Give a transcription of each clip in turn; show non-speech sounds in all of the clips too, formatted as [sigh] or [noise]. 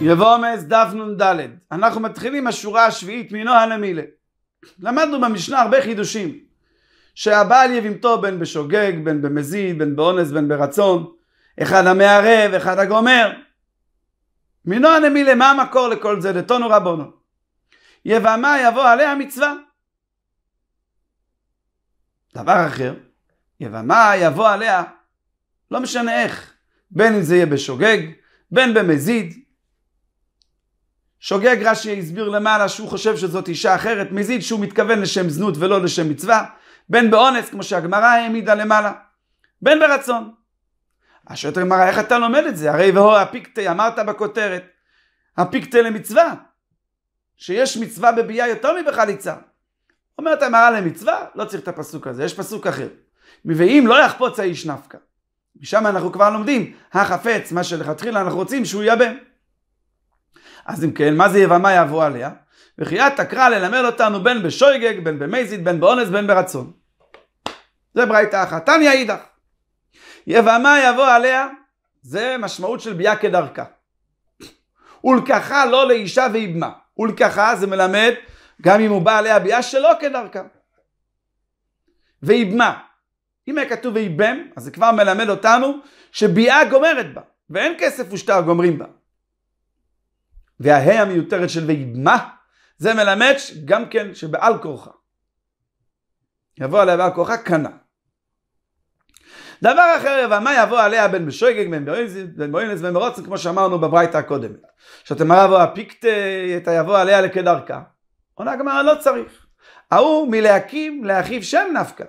יבוא יבומס דף נ"ד. אנחנו מתחילים השורה השביעית מנוהל המילה. למדנו במשנה הרבה חידושים. שהבעל יבימתו בין בשוגג, בין במזיד, בין באונס, בין ברצון. אחד המערב, אחד הגומר. מנוהל המילה, מה המקור לכל זה? לטונו רבונו. יבמה יבוא עליה מצווה. דבר אחר, יבמה יבוא עליה, לא משנה איך, בין אם זה יהיה בשוגג, בין במזיד, שוגג רש"י הסביר למעלה שהוא חושב שזאת אישה אחרת, מזיד שהוא מתכוון לשם זנות ולא לשם מצווה, בין באונס, כמו שהגמרא העמידה למעלה, בין ברצון. אז שואלת הגמרא, איך אתה לומד את זה? הרי והוא הפיקטי, אמרת בכותרת, הפיקטי למצווה, שיש מצווה בביאה יותר מבחליצה. אומרת המערה למצווה, לא צריך את הפסוק הזה, יש פסוק אחר. ואם לא יחפוץ האיש נפקא. משם אנחנו כבר לומדים, החפץ, מה שלכתחילה אנחנו רוצים שהוא ייבם. אז אם כן, מה זה יבמה יבוא עליה? וחיית תקרא ללמד אותנו בין בשויגג, בין במזיד, בין באונס, בין ברצון. זה ברייתא אחת. תניא אידך. יבמה יבוא עליה, זה משמעות של ביה כדרכה. ולקחה לא לאישה ואיבמה. ולקחה זה מלמד גם אם הוא בא עליה ביה שלא כדרכה. ואיבמה. אם היה כתוב ואיבם, אז זה כבר מלמד אותנו שביאה גומרת בה, ואין כסף ושטר גומרים בה. וההא המיותרת של וידמה, זה מלמד גם כן שבעל כורחה. יבוא עליה בעל כורחה, קנה. דבר אחר, ומה יבוא עליה בן משויגג, בן באוינס, בן מרוצן, כמו שאמרנו בברייתא הקודמת. שאתם אמרו, הפיקטי, אה, את היבוא עליה לכדרכה. עונה הגמרא, לא צריך. ההוא מלהקים לאחיו שם נפקא.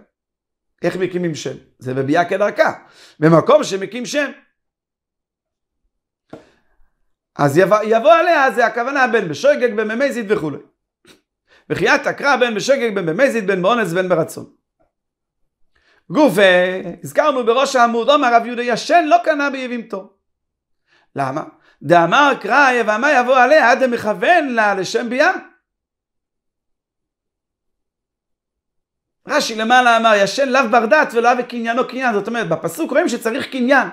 איך מקימים שם? זה בביאה כדרכה. במקום שמקים שם. אז יבוא, יבוא עליה, זה הכוונה בין בשוגג, בין במזיד וכולי. וחיית הקרא בין בשוגג, בין במזיד, בין באונס, בין ברצון. גוף, הזכרנו בראש העמוד, אומר רב יהודה, ישן לא קנה ביבימתו. למה? דאמר קרא יבמה יבוא עליה, דמכוון לה לשם ביאה. רש"י למעלה אמר, ישן לאו בר דת ולאו קניינו קניין, זאת אומרת, בפסוק רואים שצריך קניין.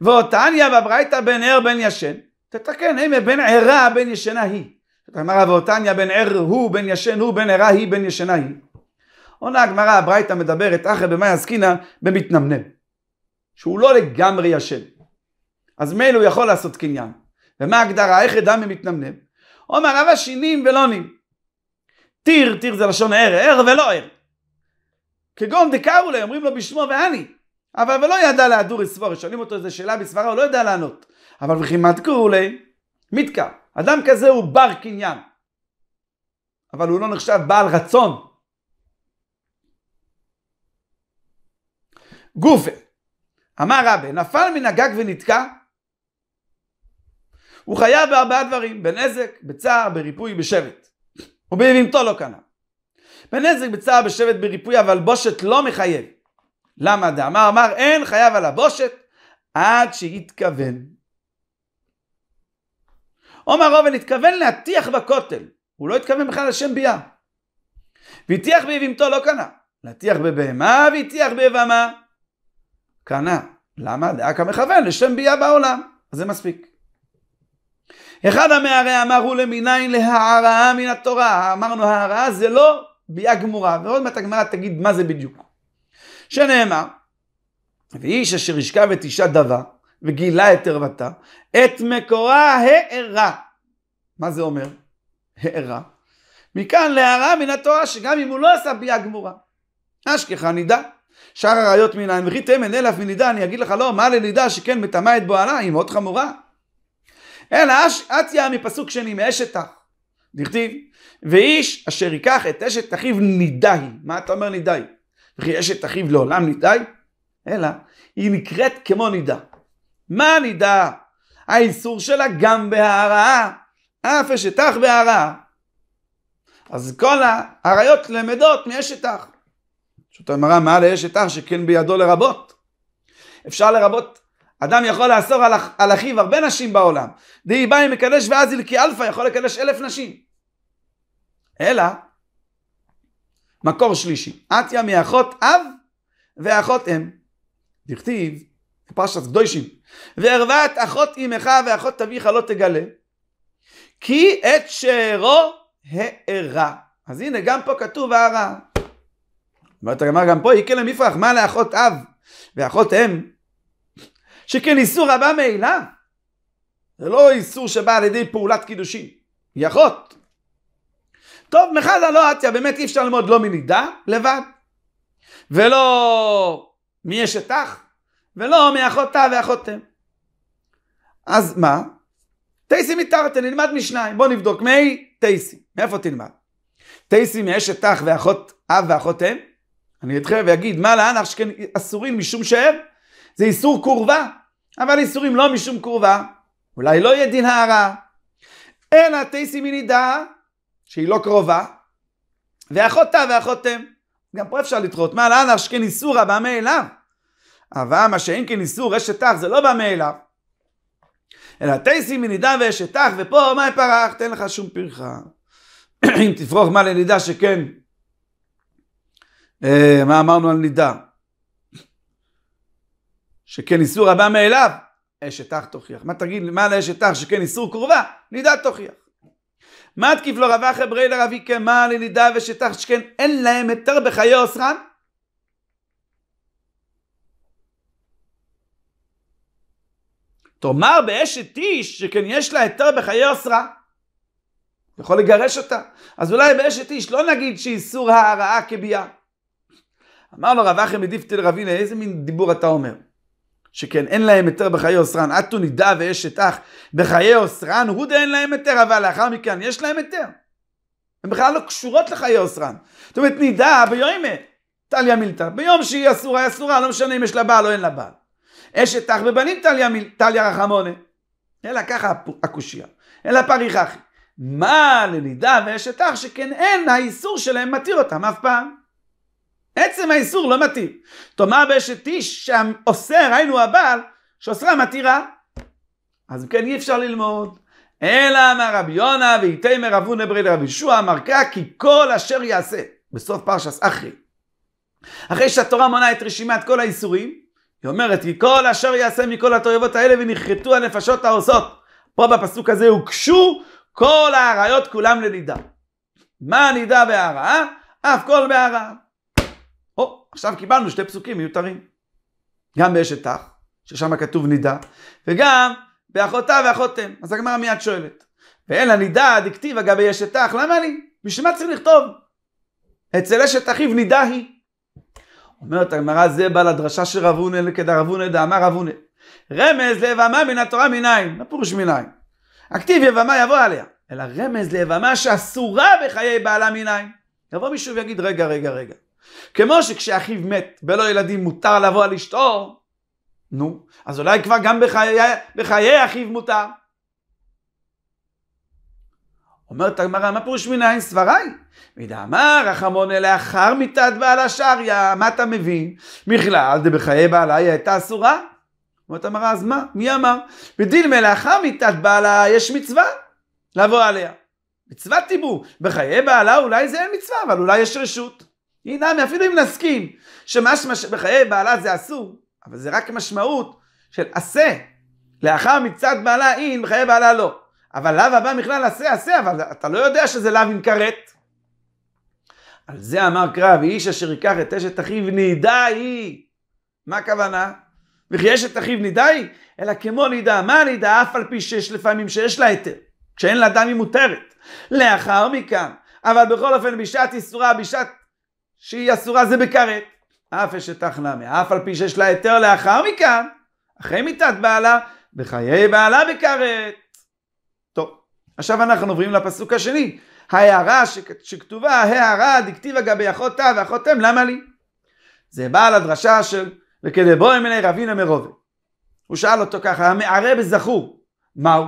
ואותניה בברייתא בן ער בן ישן, תתקן, הנה בן ערה בן ישנה היא. אמרה ואותניה בן ער הוא בן ישן הוא בן ערה היא בן ישנה היא. עונה הגמרא הברייתא מדברת אחרי במאי עסקינא במתנמנם. שהוא לא לגמרי ישן. אז מילא הוא יכול לעשות קניין. ומה ההגדרה? איך אדם ממתנמנם? אומר רב השינים ולונים. טיר, טיר זה לשון ער, ער ולא ער. כגון דקאולה, אומרים לו בשמו ואני. אבל ולא ידע להדור יסבור, שואלים אותו איזה שאלה בסברה, הוא לא יודע לענות. אבל וכמעט קראו לי, מתקע. אדם כזה הוא בר קניין. אבל הוא לא נחשב בעל רצון. גופה, אמר רבי, נפל מן הגג ונתקע, הוא חייב בארבעה דברים, בנזק, בצער, בריפוי, בשבט. ובהבימתו לא קנה. בנזק, בצער, בשבט, בריפוי, אבל בושת לא מחייב. למה דאמר אמר אין חייב על הבושת עד שיתכוון. עומר ראובן התכוון להטיח בכותל, הוא לא התכוון בכלל לשם ביאה. והטיח ביבימתו לא קנה, להטיח בבהמה והטיח ביבמה קנה. למה? דאקה מכוון לשם ביאה בעולם. אז זה מספיק. אחד המערי אמר הוא למיניין להערה מן התורה. אמרנו הערה זה לא ביאה גמורה, ועוד מעט הגמרא תגיד מה זה בדיוק. שנאמר, ואיש אשר ישכב את אישה דבה, וגילה את ערוותה, את מקורה הארה. מה זה אומר? הארה. מכאן להארה מן התורה, שגם אם הוא לא עשה ביאה גמורה, אשכחה נידה. שאר הראיות מנין, וכי תמן אלף מנידה, אני אגיד לך לא, מה לנידה שכן מטמא את בועלה, היא מאוד חמורה. אלא אש, אתיה מפסוק שני, מאשת תח. דכתיב, ואיש אשר ייקח את אשת אחיו נידה היא. מה אתה אומר נידה היא? וכי אשת אחיו לעולם נידי, אלא היא נקראת כמו נידה. מה נידה? האיסור שלה גם בהערה, אף אשת אח בהרעה. אז כל האריות למדות מאשת אח. זאת הגמרא, מה לאשת אח שכן בידו לרבות? אפשר לרבות, אדם יכול לאסור על, אח, על אחיו הרבה נשים בעולם. דהי באי מקדש ואז אלקי אלפא יכול לקדש אלף נשים. אלא, מקור שלישי, אתיה מאחות אב ואחות אם. דכתיב, פרשת קדושים, וערוות אחות אמך ואחות אביך לא תגלה, כי את שארו הארה. אז הנה, גם פה כתוב הערה. אומרת הגמרא, גם פה יקל למפרח, מה לאחות אב ואחות אם? שכן איסור הבא מאליו. זה לא איסור שבא על ידי פעולת קידושין, היא אחות. טוב, מחזה לא אתיה, באמת אי אפשר ללמוד לא מנידה לבד, ולא מאשת אח, ולא מאחותה ואחותם. אז מה? טייסי מתארתן, נלמד משניים. בוא נבדוק, מי טייסי, מאיפה תלמד? תייסי מאשת אח ואחות אב ואחותם? אני אתחיל ואגיד, מה לאן שכן אסורים משום שהם? זה איסור קורבה, אבל איסורים לא משום קורבה. אולי לא יהיה דין הערה. אלא תייסי מנידה שהיא לא קרובה, ואחותה ואחותם. גם פה אפשר לתרות. מה לאן אשכן איסורה בא מאליו. אבל מה שאין כן איסור אשת אח זה לא בא מאליו. אלא תייסי מנידה ואשת אח, ופה מה פרח? תן לך שום פרחה. [clears throat] אם תפרוך מה לנידה שכן. אה, מה אמרנו על נידה? [clears throat] שכן איסור הבא מאליו, אשת אח תוכיח. מה תגיד, מה לאשת אח שכן איסור קרובה? נידה תוכיח. מתקיף לא רבך אברי לרבי קמא לנידה ושטח שכן אין להם היתר בחיי אוסרן? תאמר באשת איש שכן יש לה היתר בחיי אוסרה. יכול לגרש אותה. אז אולי באשת איש לא נגיד שאיסור ההרעה כביאה. אמר לו רב אחי מדיפתי לרבי איזה מין דיבור אתה אומר? שכן אין להם היתר בחיי אוסרן, עד ויש את אח בחיי אוסרן, הודה אין להם היתר, אבל לאחר מכן יש להם היתר. הן בכלל לא קשורות לחיי אוסרן. זאת אומרת, נידה ביומה, טליה מילתא, ביום שהיא אסורה, היא אסורה, לא משנה אם יש לה בעל או אין לה בעל. את אח בבנים טליה, מיל... טליה רחמונה. אלא ככה הקושייה, אלא פריחה אחי. מה לנידה ויש את אח שכן אין, האיסור שלהם מתיר אותם אף פעם. עצם האיסור לא מתיר. תאמר באשת איש שאוסר, היינו הבעל, שאוסרה מתירה. אז כן אי אפשר ללמוד. אלא אמר רבי יונה ואיתמר רבו נברי לרבי ישוע אמר כה כי כל אשר יעשה בסוף פרשס אחרי אחרי שהתורה מונה את רשימת כל האיסורים היא אומרת כי כל אשר יעשה מכל התועבות האלה ונכרתו הנפשות העושות פה בפסוק הזה הוגשו כל האריות כולם לנידה מה נידה והרעה? אף כל בהרעה עכשיו קיבלנו שתי פסוקים מיותרים. גם באשת תח, ששם כתוב נידה, וגם באחותה ואחותם. אז הגמרא מיד שואלת, ואין נידה, דכתיב אגבי אשת תח, למה לי? בשביל מה צריך לכתוב? אצל אשת אחיו נידה היא. אומרת הגמרא זה בא לדרשה של רב הונל, כדרב הונא דאמר רב הונא. רמז ליבמה מן התורה מניין, הפורש מניין. הכתיב יבמה יבוא עליה, אלא רמז ליבמה שאסורה בחיי בעלה מניין. יבוא מישהו ויגיד רגע רגע רגע. כמו שכשאחיו מת בלא ילדים מותר לבוא על אשתו, נו, אז אולי כבר גם בחיי, בחיי אחיו מותר. אומרת הגמרא, מה פירוש מנין סברי? ודאמר החמונה לאחר מיתת בעל השריה, מה אתה מבין? מכלל דבחיי בעלה היא הייתה אסורה. אומרת המראה, אז מה? מי אמר? ודילמה לאחר מיתת בעלה יש מצווה לבוא עליה. מצוות דיבור. בחיי בעלה אולי זה אין מצווה, אבל אולי יש רשות. היא נמי, אפילו אם נסכים שמשמע שבחיי בעלה זה אסור, אבל זה רק משמעות של עשה. לאחר מצד בעלה אין, בחיי בעלה לא. אבל לאו הבא מכלל עשה, עשה, אבל אתה לא יודע שזה לאו עם כרת. על זה אמר קרב, איש אשר ייקח את אשת אחיו נידה היא. מה הכוונה? וכי אשת אחיו נידה היא? אלא כמו נידה, מה נידה? אף על פי שיש לפעמים שיש לה היתר, כשאין לה דם היא מותרת. לאחר מכן, אבל בכל אופן בשעת איסורה, בשעת שהיא אסורה זה בכרת. אף אשת נמיה, אף על פי שיש לה היתר לאחר מכן, אחרי מיתת בעלה, בחיי בעלה בכרת. טוב, עכשיו אנחנו עוברים לפסוק השני. ההערה שכתובה, ההערה דכתיבה גבי אחותה ואחותם, למה לי? זה בא על הדרשה של וכדי בוא אמני רבינה מרובה. הוא שאל אותו ככה, המערה בזכור, מהו?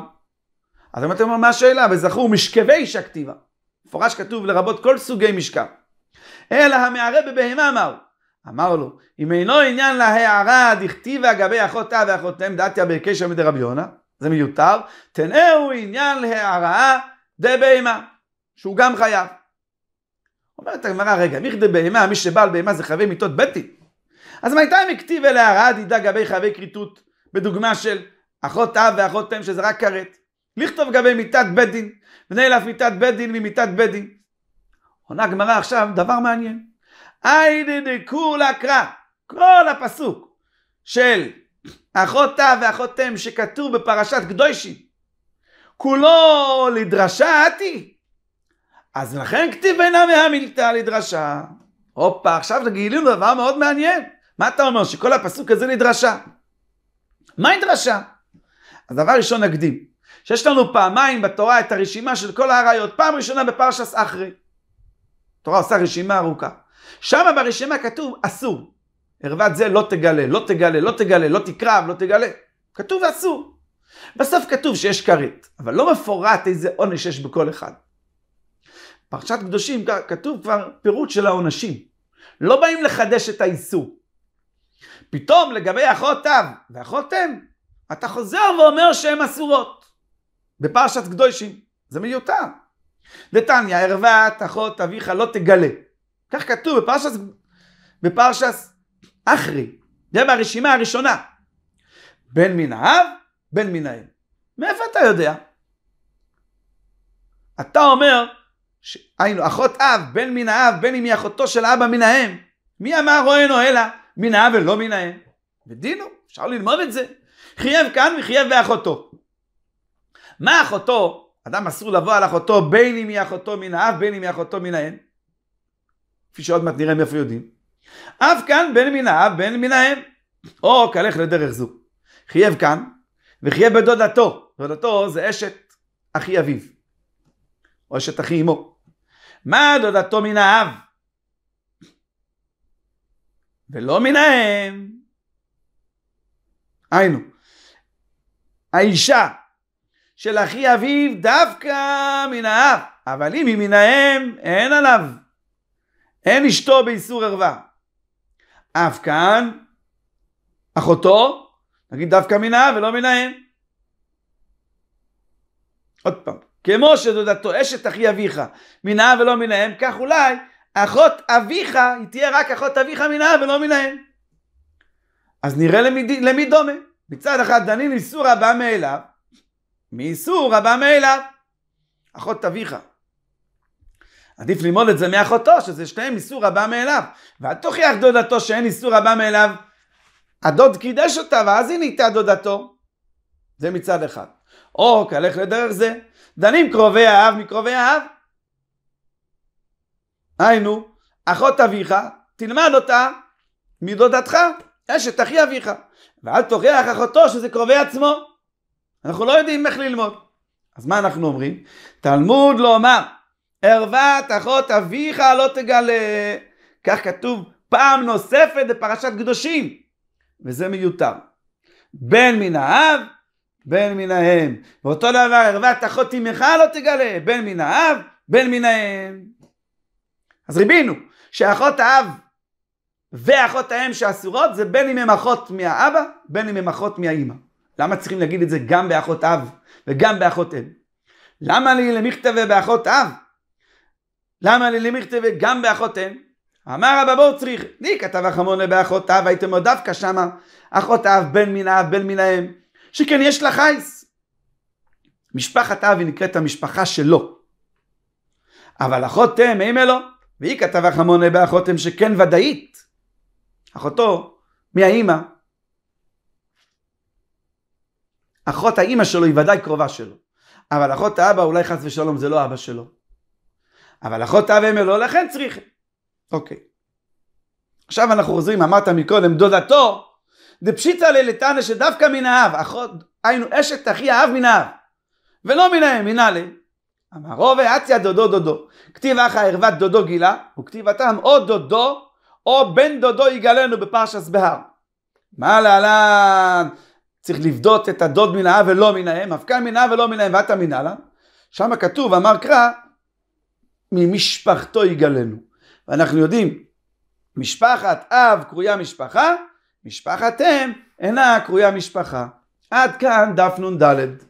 אז אם אתם אומרים, מה השאלה? בזכור משכבי אישה כתיבה. מפורש כתוב לרבות כל סוגי משכב. אלא המערה בבהמה מהו. אמר לו, אם אינו עניין להערה דכתיבה גבי אחותה אה ואחותיהם דתיה בקשר מדי רבי יונה, זה מיותר, תנאו עניין להערה דבהמה, שהוא גם חייב. אומרת הגמרא, רגע, מי כדי בהמה, מי שבא על בהמה זה חייבי מיתות בטי. אז מה הייתה אם הכתיבה להערה דידה גבי חייבי כריתות, בדוגמה של אחות אב אה ואחות אם שזה רק כרת. לכתוב גבי מיתת בית דין, בני אליו מיתת בית דין ממיתת בית דין. עונה הגמרא עכשיו דבר מעניין. היידה דכולה קרא, כל הפסוק של אחותה ואחותם שכתוב בפרשת קדושי, כולו לדרשה עתי. אז לכן כתיבנה מהמילתא לדרשה. הופה, עכשיו גילינו דבר מאוד מעניין. מה אתה אומר? שכל הפסוק הזה לדרשה. מהי דרשה? אז דבר ראשון נקדים, שיש לנו פעמיים בתורה את הרשימה של כל האריות, פעם ראשונה בפרשס אחרי. התורה עושה רשימה ארוכה. שם ברשימה כתוב אסור. ערוות זה לא תגלה, לא תגלה, לא תגלה, לא תקרב, לא תגלה. כתוב אסור. בסוף כתוב שיש כרת, אבל לא מפורט איזה עונש יש בכל אחד. פרשת קדושים כתוב כבר פירוט של העונשים. לא באים לחדש את האיסור. פתאום לגבי אחות אב ואחות אם, אתה חוזר ואומר שהן אסורות. בפרשת קדושים. זה מיותר. דתניא, ערוות אחות אביך לא תגלה. כך כתוב בפרשס, בפרשס אחרי. זה מהרשימה הראשונה. בן מן האב, בן מן האם. מאיפה אתה יודע? אתה אומר, היינו, אחות אב, בן מן האב, בן אם היא אחותו של אבא מן האם. מי אמר רואינו אלא מן האב ולא מן האם? ודינו, אפשר ללמוד את זה. חייב כאן וחייב באחותו. מה אחותו אדם אסור לבוא על אחותו בין אם היא אחותו מן האב, בין אם היא אחותו מן האם. כפי שעוד מעט נראה מאיפה יודעים. אף כאן בין מן האב, בין מן האם. או כלך לדרך זו. חייב כאן, וחייב בדודתו. דודתו זה אשת אחי אביו. או אשת אחי אמו. מה דודתו מן האב? ולא מן האם. היינו, האישה של אחי אביו דווקא מן האב, אבל אם היא מן האם, אין עליו. אין אשתו באיסור ערווה. אף כאן, אחותו, נגיד דווקא מן האב ולא מן האם. עוד פעם, כמו שדודתו אשת אחי אביך מן האב ולא מן האם, כך אולי אחות אביך היא תהיה רק אחות אביך מן האב ולא מן האם. אז נראה למי, למי דומה. מצד אחד דנים איסור הבא מאליו, מאיסור הבא מאליו, אחות תביך. עדיף ללמוד את זה מאחותו, שזה שתיהם איסור הבא מאליו. ואל תוכיח דודתו שאין איסור הבא מאליו. הדוד קידש אותה, ואז היא נהייתה דודתו. זה מצד אחד. או כלך לדרך זה, דנים קרובי האב מקרובי האב. היינו, אחות אביך, תלמד אותה מדודתך, אשת אחי אביך. ואל תוכיח אחותו שזה קרובי עצמו. אנחנו לא יודעים איך ללמוד. אז מה אנחנו אומרים? תלמוד לומר, ערוות אחות אביך לא תגלה. כך כתוב פעם נוספת בפרשת קדושים, וזה מיותר. בן מן האב, בן מן האם. ואותו דבר, ערוות אחות אמך לא תגלה, בן מן האב, בן מן האם. אז ריבינו, שאחות האב ואחות האם שאסורות זה בין אם הם אחות מהאבא, בין אם הם אחות מהאימא. למה צריכים להגיד את זה גם באחות אב וגם באחות אם? למה לי למכתבי באחות אב? למה לי למכתבי גם באחות אם? אמר רבא בור צריך, לי כתב החמונה באחות אב, הייתם עוד דווקא שמה, אחות אב, בן מן האב, בן מן האם, שכן יש לה חייס. משפחת אב היא נקראת המשפחה שלו, אבל אחות אם, אם אלו, והיא כתב החמון באחות אם שכן ודאית. אחותו, מהאימא, אחות האימא שלו היא ודאי קרובה שלו. אבל אחות האבא אולי חס ושלום זה לא אבא שלו. אבל אחות האבא אמר לו, לכן צריך. אוקיי. עכשיו אנחנו חוזרים, אמרת מקודם, דודתו, דפשיטה ללתנא שדווקא מן האב, אחות, היינו אשת אחי האב מן האב, ולא מן האם, מן אמר אמרו ואציה דודו דודו, כתיב אחא ערוות דודו גילה, וכתיב וכתיבתם או דודו, או בן דודו יגלנו בפרשס בהר. מה להלן? צריך לבדות את הדוד מן האב ולא מן האם, אבקה מן האב ולא מן האם, ואתה מן הלאה. שם כתוב, אמר קרא, ממשפחתו יגלנו. ואנחנו יודעים, משפחת אב קרויה משפחה, משפחת אם אינה קרויה משפחה. עד כאן דף נ"ד.